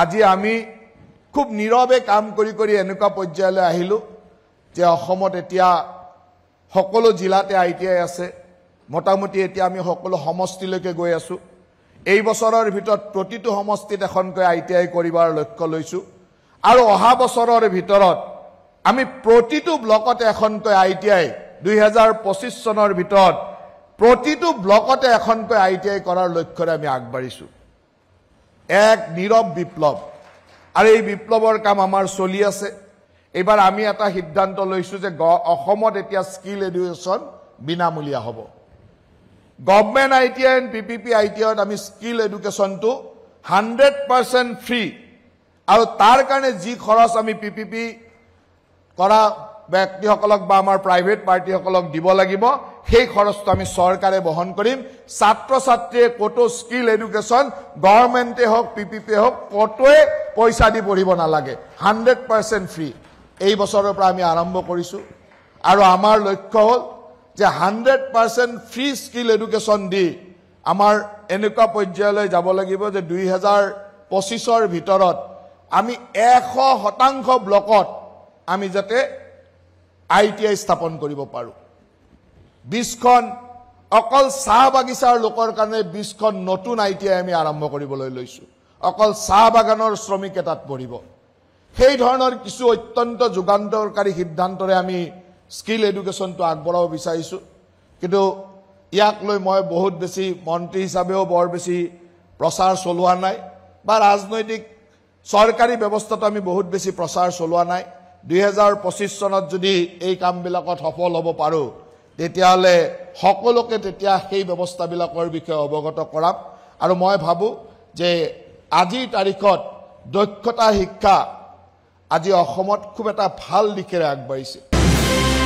আজি আমি খুব নীৰৱে কাম কৰি কৰি এনেকুৱা পৰ্যায়লৈ আহিলোঁ যে অসমত এতিয়া সকলো জিলাতে আই টি আই আছে মোটামুটি এতিয়া আমি সকলো সমষ্টিলৈকে গৈ আছোঁ এই বছৰৰ ভিতৰত প্ৰতিটো সমষ্টিত এখনকৈ আই টি আই কৰিবৰ লক্ষ্য লৈছোঁ আৰু অহা বছৰৰ ভিতৰত আমি প্ৰতিটো ব্লকতে এখনকৈ আই টি আই দুহেজাৰ পঁচিছ চনৰ ভিতৰত প্ৰতিটো ব্লকতে এখনকৈ আই টি আই কৰাৰ লক্ষ্যৰে আমি আগবাঢ়িছোঁ এক নীৰৱ বিপ্লৱ আৰু এই বিপ্লৱৰ কাম আমাৰ চলি আছে এইবাৰ আমি এটা সিদ্ধান্ত লৈছোঁ যে অসমত এতিয়া স্কিল এডুকেশ্যন বিনামূলীয়া হ'ব government I T I and P P P I T আইত আমি স্কিল এডুকেশ্যনটো হাণ্ড্ৰেড পাৰ্চেণ্ট ফ্ৰী আৰু তাৰ কাৰণে যি খৰচ আমি পি পি পি কৰা ব্যক্তিসকলক বা আমাৰ প্ৰাইভেট পাৰ্টিসকলক দিব লাগিব সেই খৰচটো আমি চৰকাৰে বহন কৰিম ছাত্ৰ ছাত্ৰীয়ে ক'তো স্কিল এডুকেশ্যন গভৰ্ণমেণ্টে হওক পি পি পিয়ে হওক ক'তোৱে পইচা দি পঢ়িব নালাগে হাণ্ড্ৰেড পাৰ্চেণ্ট ফ্ৰী এই বছৰৰ পৰা আমি আৰম্ভ কৰিছোঁ আৰু আমাৰ লক্ষ্য হ'ল যে hundred percent free skill education দি আমাৰ এনেকুৱা পৰ্যায়লৈ যাব লাগিব যে দুই হাজাৰ পঁচিছৰ ভিতৰত আমি এশ শতাংশ ব্লকত আমি যাতে আই টি আই স্থাপন কৰিব পাৰোঁ বিছখন অকল চাহ বাগিচাৰ লোকৰ কাৰণে বিছখন নতুন আই টি আই আমি আৰম্ভ কৰিবলৈ লৈছোঁ অকল চাহ বাগানৰ শ্ৰমিকে তাত পৰিব সেই ধৰণৰ কিছু অত্যন্ত যুগান্তৰকাৰী সিদ্ধান্তৰে আমি স্কিল এডুকেশ্যনটো আগবঢ়াব বিচাৰিছোঁ কিন্তু ইয়াক লৈ মই বহুত বেছি মন্ত্ৰী হিচাপেও বৰ বেছি প্ৰচাৰ চলোৱা নাই বা ৰাজনৈতিক চৰকাৰী ব্যৱস্থাটো আমি বহুত বেছি প্ৰচাৰ চলোৱা নাই দুহেজাৰ পঁচিছ চনত যদি এই কামবিলাকত সফল হ'ব পাৰোঁ তেতিয়াহ'লে সকলোকে তেতিয়া সেই ব্যৱস্থাবিলাকৰ বিষয়ে অৱগত কৰাম আৰু মই ভাবোঁ যে আজিৰ তাৰিখত দক্ষতা শিক্ষা আজি অসমত খুব এটা ভাল দিশেৰে আগবাঢ়িছে